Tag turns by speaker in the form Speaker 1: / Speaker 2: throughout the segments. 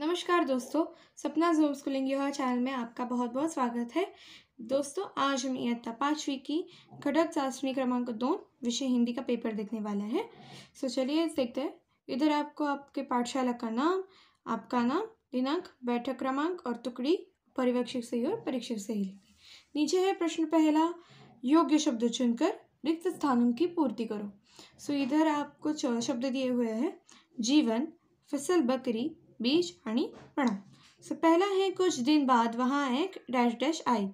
Speaker 1: नमस्कार दोस्तों सपना जोम स्कूलिंग यह चैनल में आपका बहुत बहुत स्वागत है दोस्तों आज हम इयत्ता पाँचवीं की घटक शास्त्री क्रमांक दो विषय हिंदी का पेपर देखने वाले हैं सो चलिए देखते हैं इधर आपको आपके पाठशाला का नाम आपका नाम दिनांक बैठक क्रमांक और टुकड़ी परिवेक्षक सही और परीक्षक सही नीचे है प्रश्न पहला योग्य शब्द चुनकर रिक्त स्थानों की पूर्ति करो सो इधर आपको शब्द दिए हुए हैं जीवन फसल बकरी बीज आनी पड़ा सो पहला है कुछ दिन बाद वहाँ एक डैश डैश आई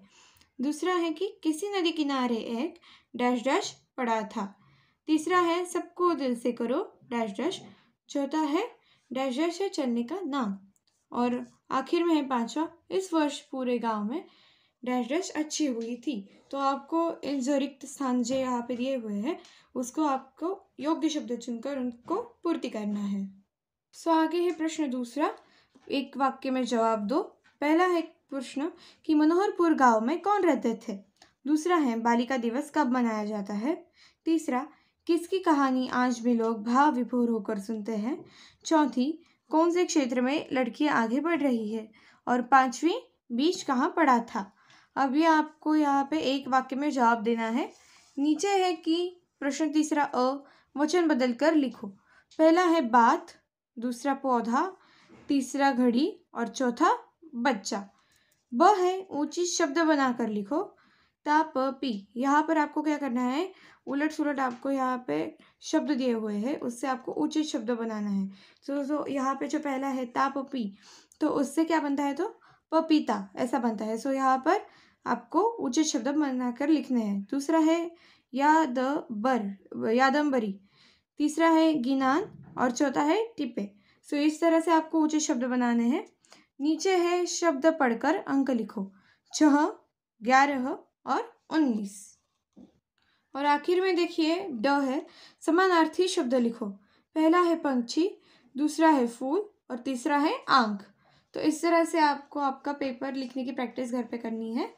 Speaker 1: दूसरा है कि किसी नदी किनारे एक डैश डैश पड़ा था तीसरा है सबको दिल से करो डैश डैश चौथा है डैश डैश है चलने का नाम और आखिर में है पांचवा इस वर्ष पूरे गांव में डैश डैश अच्छी हुई थी तो आपको इन जो रिक्त स्थान जो यहाँ पे दिए हुए हैं उसको आपको योग्य शब्द चुनकर उनको पूर्ति करना है सो आगे है प्रश्न दूसरा एक वाक्य में जवाब दो पहला है प्रश्न कि मनोहरपुर गांव में कौन रहते थे दूसरा है बालिका दिवस कब मनाया जाता है तीसरा किसकी कहानी आज भी लोग भाव विभोर होकर सुनते हैं चौथी कौन से क्षेत्र में लड़कियां आगे बढ़ रही है और पांचवी बीच कहाँ पड़ा था अभी आपको यहाँ पे एक वाक्य में जवाब देना है नीचे है कि प्रश्न तीसरा अ वचन बदल कर लिखो पहला है बात दूसरा पौधा तीसरा घड़ी और चौथा बच्चा ब है ऊंची शब्द बनाकर लिखो ता प पी यहाँ पर आपको क्या करना है उलट सुलट आपको यहाँ पे शब्द दिए हुए हैं उससे आपको उचित शब्द बनाना है तो तो यहाँ पे जो पहला है ता प पी तो उससे क्या बनता है तो पपीता ऐसा बनता है सो तो यहाँ पर आपको उचित शब्द बनाकर लिखने हैं दूसरा है यादबर यादम्बरी तीसरा है गिनान और चौथा है टिपे सो इस तरह से आपको ऊंचे शब्द बनाने हैं नीचे है शब्द पढ़कर अंक लिखो छह ग्यारह और उन्नीस और आखिर में देखिए ड है समानार्थी शब्द लिखो पहला है पंक्षी दूसरा है फूल और तीसरा है आंख तो इस तरह से आपको आपका पेपर लिखने की प्रैक्टिस घर पे करनी है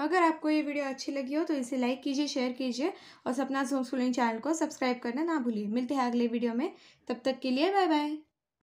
Speaker 1: अगर आपको ये वीडियो अच्छी लगी हो तो इसे लाइक कीजिए शेयर कीजिए और सपना होम स्कूलिंग चैनल को सब्सक्राइब करना ना भूलिए मिलते हैं अगले वीडियो में तब तक के लिए बाय बाय